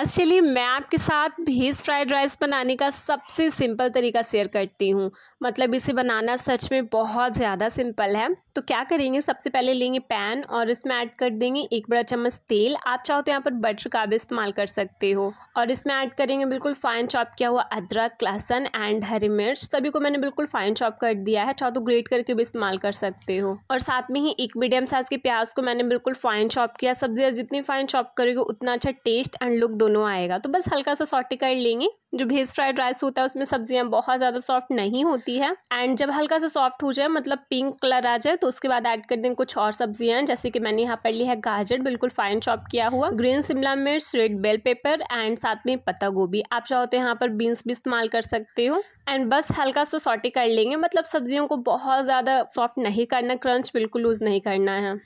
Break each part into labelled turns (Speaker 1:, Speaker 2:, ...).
Speaker 1: आज चलिए मैं आपके साथ भेज फ्राइड राइस बनाने का सबसे सिंपल तरीका शेयर करती हूँ मतलब इसे बनाना सच में बहुत ज़्यादा सिंपल है तो क्या करेंगे सबसे पहले लेंगे पैन और इसमें ऐड कर देंगे एक बड़ा चम्मच तेल आप चाहो तो यहाँ पर बटर का भी इस्तेमाल कर सकते हो और इसमें ऐड करेंगे बिल्कुल फाइन चॉप किया हुआ अदरक लहसन एंड हरी मिर्च सभी को मैंने बिल्कुल फाइन चॉप कर दिया है चाहो तो ग्रेट करके भी इस्तेमाल कर सकते हो और साथ में ही एक मीडियम साइज़ के प्याज को मैंने बिल्कुल फाइन चॉप किया सब्जियाँ जितनी फाइन चॉप करेगी उतना अच्छा टेस्ट एंड लुक दोनों दोनों आएगा तो बस हल्का सा सॉटी कर लेंगे जो भेज फ्राइड राइस होता है उसमें सब्जियां बहुत ज़्यादा सॉफ्ट नहीं होती है एंड जब हल्का सा सॉफ्ट हो जाए मतलब पिंक कलर आ जाए तो उसके बाद ऐड कर दें कुछ और सब्जियां जैसे कि मैंने यहाँ पर ली है गाजर बिल्कुल फाइन चॉप किया हुआ ग्रीन शिमला मिर्च रेड बेल पेपर एंड साथ में पत्ता गोभी आप चाहो तो यहाँ पर बीन्स भी इस्तेमाल कर सकते हो एंड बस हल्का सा सॉटी कर लेंगे मतलब सब्जियों को बहुत ज़्यादा सॉफ्ट नहीं करना क्रंच बिल्कुल लूज़ नहीं करना है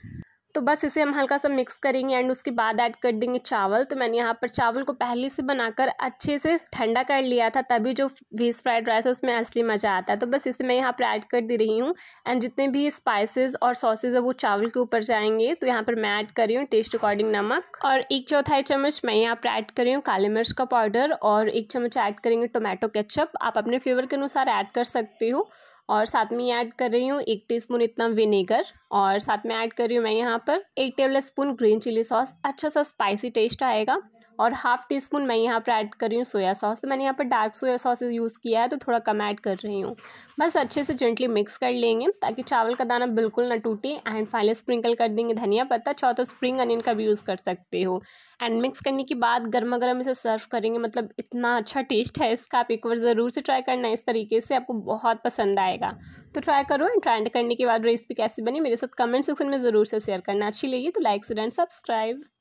Speaker 1: तो बस इसे हम हल्का सा मिक्स करेंगे एंड उसके बाद ऐड कर देंगे चावल तो मैंने यहाँ पर चावल को पहले से बनाकर अच्छे से ठंडा कर लिया था तभी जो वीज फ्राइड राइस है उसमें असली मज़ा आता है तो बस इसे मैं यहाँ पर ऐड कर दे रही हूँ एंड जितने भी स्पाइसेस और सॉसेज है वो चावल के ऊपर जाएंगे तो यहाँ पर मैं ऐड कर रही हूँ टेस्ट अकॉर्डिंग नमक और एक चौथाई चम्मच मैं यहाँ पर ऐड कर रही हूँ काले मिर्च का पाउडर और एक चम्मच ऐड करेंगे टोमेटो केचप आप अपने फ्लेवर के अनुसार ऐड कर सकती हूँ और साथ में ऐड कर रही हूँ एक टीस्पून इतना विनेगर और साथ में ऐड कर रही हूँ मैं यहाँ पर एक tablespoon green chilli sauce अच्छा सा स्पाइसी टेस्ट आएगा और हाफ़ टी स्पून मैं यहाँ पर ऐड कर रही हूँ सोया सॉस तो मैंने यहाँ पर डार्क सोया सॉस यूज़ किया है तो थोड़ा कम ऐड कर रही हूँ बस अच्छे से जेंटली मिक्स कर लेंगे ताकि चावल का दाना बिल्कुल ना टूटे एंड फाइनल स्प्रिंकल कर देंगे धनिया पत्ता चाहो तो स्प्रिंग अनियन का भी यूज़ कर सकते हो एंड मिक्स करने के बाद गर्मा गर्म इसे सर्व करेंगे मतलब इतना अच्छा टेस्ट है इसका आप एक बार ज़रूर से ट्राई करना इस तरीके से आपको बहुत पसंद आएगा तो ट्राई करो एंड ट्राई करने के बाद रेसिपी कैसी बनी मेरे साथ कमेंट सेक्शन में ज़रूर से शेयर करना अच्छी लगी तो लाइक शेयर एंड सब्सक्राइब